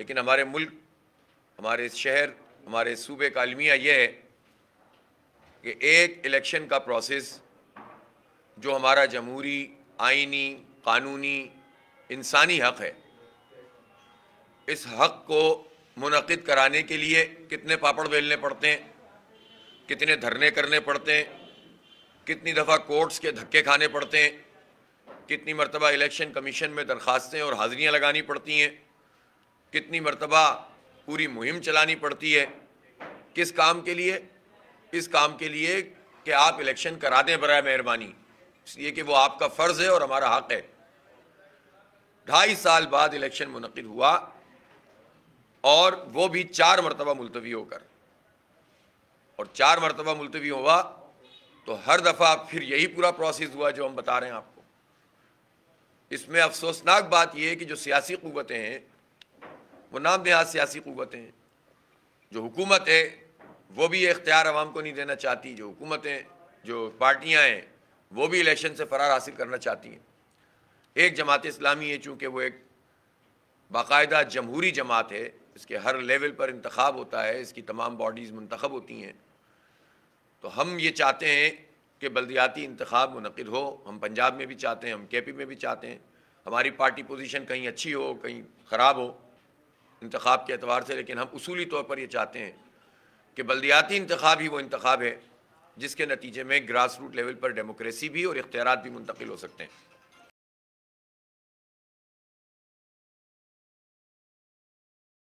लेकिन हमारे मुल्क हमारे शहर हमारे सूबे का अलमिया यह है कि एक इलेक्शन का प्रोसेस जो हमारा जमहूरी आइनी कानूनी इंसानी हक है इस हक को मुनद कराने के लिए कितने पापड़ बेलने पड़ते हैं कितने धरने करने पड़ते हैं कितनी दफ़ा कोर्ट्स के धक्के खाने पड़ते हैं कितनी मरतबा इलेक्शन कमीशन में दरख्वास्तें और हाज़िरियाँ लगानी पड़ती हैं कितनी मरतबा पूरी मुहिम चलानी पड़ती है किस काम के लिए इस काम के लिए कि आप इलेक्शन करा दें बर मेहरबानी इसलिए कि वो आपका फ़र्ज़ है और हमारा हक़ है ढाई साल बाद इलेक्शन मुनद हुआ और वो भी चार मरतबा मुलतवी होकर और चार मरतबा मुलतवी हुआ तो हर दफ़ा फिर यही पूरा प्रोसेस हुआ जो हम बता रहे हैं आपको इसमें अफसोसनाक बात यह है कि जो सियासी क़वतें हैं वो नाम देहात सियासी क़वतें हैं जो हुकूमत है वो भी ये इख्तियार आवाम को नहीं देना चाहती जो हुकूमतें जो पार्टियाँ हैं वो भी इलेक्शन से फ़रार हासिल करना चाहती हैं एक जमात इस्लामी है चूँकि वो एक बाकायदा जमहूरी जमात है इसके हर लेवल पर इंतखब होता है इसकी तमाम बॉडीज़ मंतखब होती हैं तो हम ये चाहते हैं कि बल्दियाती इंतखब मनद हो हम पंजाब में भी चाहते हैं हम के पी में भी चाहते हैं हमारी पार्टी पोजीशन कहीं अच्छी हो कहीं ख़राब हो इंतखब के अतबार से लेकिन हम असूली तौर पर यह चाहते हैं कि बल्दियाती इंतब ही वो इंतब है जिसके नतीजे में ग्रास रूट लेवल पर डेमोक्रेसी भी और इख्तियार भी मुंतकिल हो सकते हैं